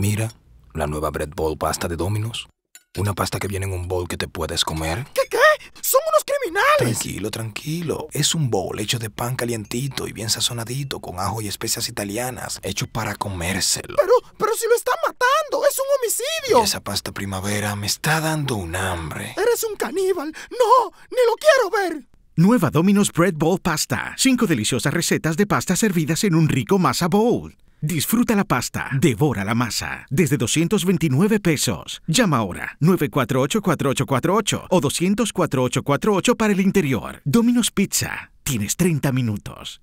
Mira, la nueva Bread Bowl pasta de Dominos. Una pasta que viene en un bowl que te puedes comer. ¿Qué qué? ¡Son unos criminales! Tranquilo, tranquilo. Es un bowl hecho de pan calientito y bien sazonadito con ajo y especias italianas, hecho para comérselo. Pero, pero si lo están matando, es un homicidio. esa pasta primavera me está dando un hambre. Eres un caníbal. No, ni lo quiero ver. Nueva Domino's Bread Bowl Pasta. Cinco deliciosas recetas de pasta servidas en un rico masa bowl. Disfruta la pasta, devora la masa, desde 229 pesos. Llama ahora 948-4848 o 204848 para el interior. Domino's Pizza, tienes 30 minutos.